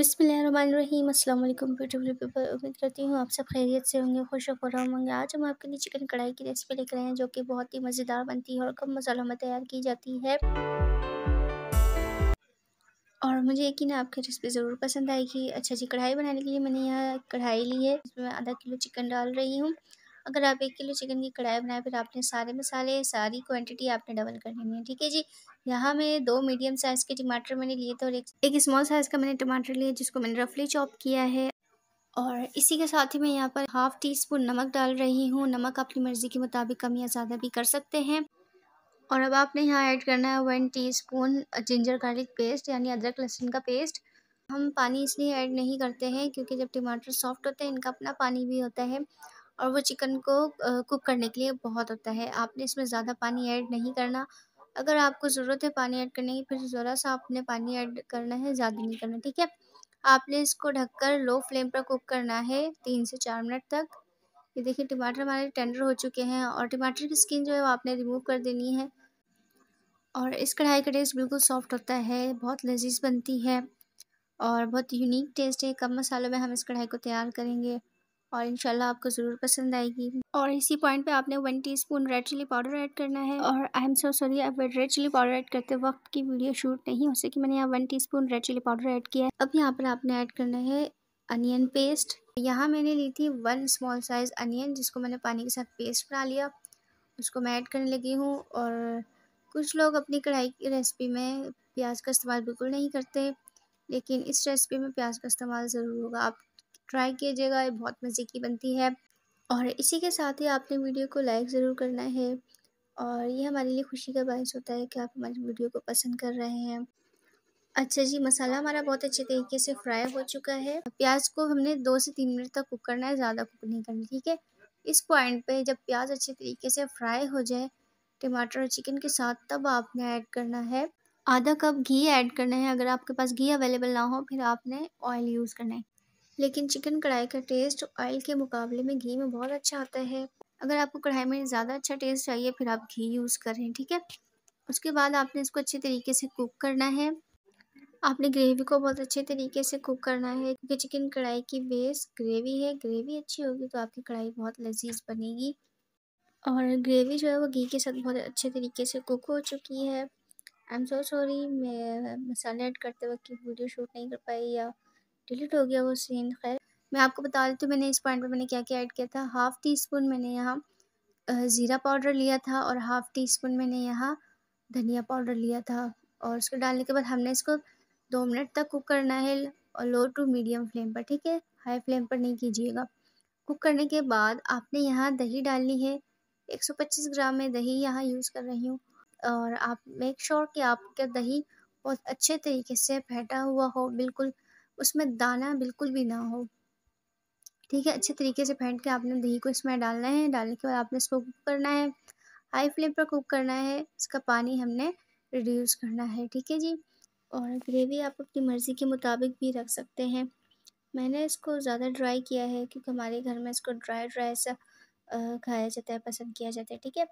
बिसमीम अल्लाम beautiful people उम्मीद करती हूँ आप सब खैरियत से होंगे खुश और होंगे आज हम आपके लिए चिकन कढ़ाई की रेसिपी लेकर आए हैं जो कि बहुत ही मज़ेदार बनती है और कम मसालों में तैयार की जाती है और मुझे यकीन है आपकी रेसिपी ज़रूर पसंद आएगी अच्छा जी कढ़ाई बनाने के लिए मैंने यहाँ कढ़ाई ली है इसमें आधा किलो चिकन डाल रही हूँ अगर आप एक किलो चिकन की कढ़ाई बनाए फिर आपने सारे मसाले सारी क्वांटिटी आपने डबल कर लेनी है ठीक है जी यहाँ मैं दो मीडियम साइज़ के टमाटर मैंने लिए थे और एक, एक स्मॉल साइज़ का मैंने टमाटर लिया जिसको मैंने रफली चॉप किया है और इसी के साथ ही मैं यहाँ पर हाफ़ टी स्पून नमक डाल रही हूँ नमक अपनी मर्ज़ी के मुताबिक कम या ज़्यादा भी कर सकते हैं और अब आपने यहाँ ऐड करना है one teaspoon ginger garlic paste यानी अदरक लहसुन का पेस्ट हम पानी इसलिए ऐड नहीं करते हैं क्योंकि जब टमाटर सॉफ्ट होते हैं इनका अपना पानी भी होता है और वो चिकन को कुक करने के लिए बहुत होता है आपने इसमें ज़्यादा पानी ऐड नहीं करना अगर आपको ज़रूरत है पानी ऐड करने की फिर ज़रा सा आपने पानी ऐड करना है ज़्यादा नहीं करना ठीक है आपने इसको ढककर लो फ्लेम पर कुक करना है तीन से चार मिनट तक ये देखिए टमाटर हमारे टेंडर हो चुके हैं और टमाटर की स्किन जो है वो आपने रिमूव कर देनी है और इस कढ़ाई का टेस्ट बिल्कुल सॉफ्ट होता है बहुत लजीज बनती है और बहुत यूनिक टेस्ट है कम मसालों में हम इस कढ़ाई को तैयार करेंगे और इनशाला आपको ज़रूर पसंद आएगी और इसी पॉइंट पे आपने one teaspoon red chilli powder add करना है और आई एम सो सॉरी अब रेड चिली पाउडर ऐड करते वक्त की वीडियो शूट नहीं हो सकी मैंने यहाँ one teaspoon red chilli powder add किया है अब यहाँ पर आपने ऐड करना है अनियन पेस्ट यहाँ मैंने ली थी वन स्मॉल साइज़ अनियन जिसको मैंने पानी के साथ पेस्ट बना लिया उसको मैं ऐड करने लगी हूँ और कुछ लोग अपनी कढ़ाई की रेसिपी में प्याज का इस्तेमाल बिल्कुल नहीं करते लेकिन इस रेसिपी में प्याज का इस्तेमाल ज़रूर होगा आप ट्राई कीजिएगा ये बहुत मज़े की बनती है और इसी के साथ ही आपने वीडियो को लाइक ज़रूर करना है और ये हमारे लिए खुशी का बायस होता है कि आप हमारी वीडियो को पसंद कर रहे हैं अच्छा जी मसाला हमारा बहुत अच्छे तरीके से फ्राई हो चुका है प्याज को हमने दो से तीन मिनट तक कुक करना है ज़्यादा कुक नहीं करना ठीक है इस पॉइंट पे जब प्याज अच्छे तरीके से फ्राई हो जाए टमाटर और चिकन के साथ तब आपने ऐड करना है आधा कप घी ऐड करना है अगर आपके पास घी अवेलेबल ना हो फिर आपने ऑयल यूज़ करना है लेकिन चिकन कढ़ाई का टेस्ट ऑयल के मुकाबले में घी में बहुत अच्छा आता है अगर आपको कढ़ाई में ज़्यादा अच्छा टेस्ट चाहिए फिर आप घी यूज़ करें ठीक है उसके बाद आपने इसको अच्छे तरीके से कुक करना है आपने ग्रेवी को बहुत अच्छे तरीके से कुक करना है क्योंकि चिकन कढ़ाई की बेस ग्रेवी है ग्रेवी अच्छी होगी तो आपकी कढ़ाई बहुत लजीज बनेगी और ग्रेवी जो है वो घी के साथ बहुत अच्छे तरीके से कुक हो चुकी है आई एम सो सॉरी मैं मसाले ऐड करते वक्त की वीडियो शूट नहीं कर पाई या डिलीट हो गया वो सीन खैर मैं आपको बता देती हूँ मैंने इस पॉइंट पर मैंने क्या क्या ऐड किया था हाफ़ टी स्पून मैंने यहाँ ज़ीरा पाउडर लिया था और हाफ़ टी स्पून मैंने यहाँ धनिया पाउडर लिया था और इसको डालने के बाद हमने इसको दो मिनट तक कुक करना है और लो टू मीडियम फ्लेम पर ठीक है हाई फ्लेम पर नहीं कीजिएगा कुक करने के बाद आपने यहाँ दही डालनी है 125 ग्राम में दही यहाँ यूज़ कर रही हूँ और आप मेक श्योर sure कि आपका दही बहुत अच्छे तरीके से फैटा हुआ हो बिल्कुल उसमें दाना बिल्कुल भी ना हो ठीक है अच्छे तरीके से फेंट के आपने दही को इसमें डालना है डालने के बाद आपने इसको कुक करना है हाई फ्लेम पर कुक करना है इसका पानी हमने रिड्यूस करना है ठीक है जी और ग्रेवी आप अपनी मर्ज़ी के मुताबिक भी रख सकते हैं मैंने इसको ज़्यादा ड्राई किया है क्योंकि हमारे घर में इसको ड्राई ड्राई सा खाया जाता है पसंद किया जाता है ठीक है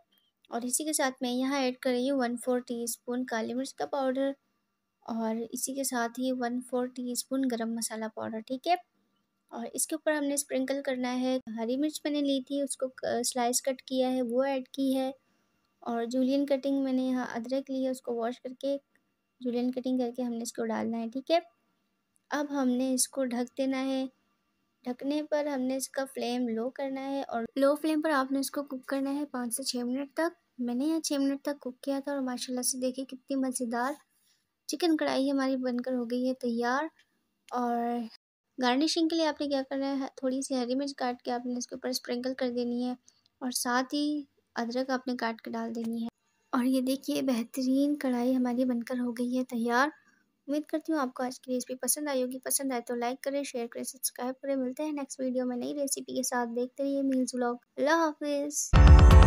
और इसी के साथ मैं यहाँ ऐड कर रही हूँ वन फोर टी स्पून काली मिर्च का पाउडर और इसी के साथ ही वन फोर टी स्पून गर्म मसाला पाउडर ठीक है और इसके ऊपर हमने स्प्रिंकल करना है हरी मिर्च मैंने ली थी उसको स्लाइस कट किया है वो ऐड की है और जूलियन कटिंग मैंने यहाँ अदरक ली है उसको वॉश करके जूलियन कटिंग करके हमने इसको डालना है ठीक है अब हमने इसको ढक देना है ढकने पर हमने इसका फ्लेम लो करना है और लो फ्लेम पर आपने इसको कुक करना है पाँच से छः मिनट तक मैंने यहाँ छः मिनट तक कुक किया था और माशाल्लाह से देखिए कितनी मज़ेदार चिकन कढ़ाई हमारी बनकर हो गई है तैयार और गार्निशिंग के लिए आपने क्या करना है थोड़ी सी हरी मिर्च काट के आपने इसके ऊपर स्प्रिंकल कर देनी है और साथ ही अदरक आपने काट के डाल देनी है और ये देखिए बेहतरीन कढ़ाई हमारी बनकर हो गई है तैयार उम्मीद करती हूँ आपको आज की रेसिपी पसंद आई होगी पसंद आए तो लाइक करें शेयर करें सब्सक्राइब करें मिलते हैं नेक्स्ट वीडियो में नई रेसिपी के साथ देखते रहिए मील्स ब्लॉग अल्लाह हाफिज़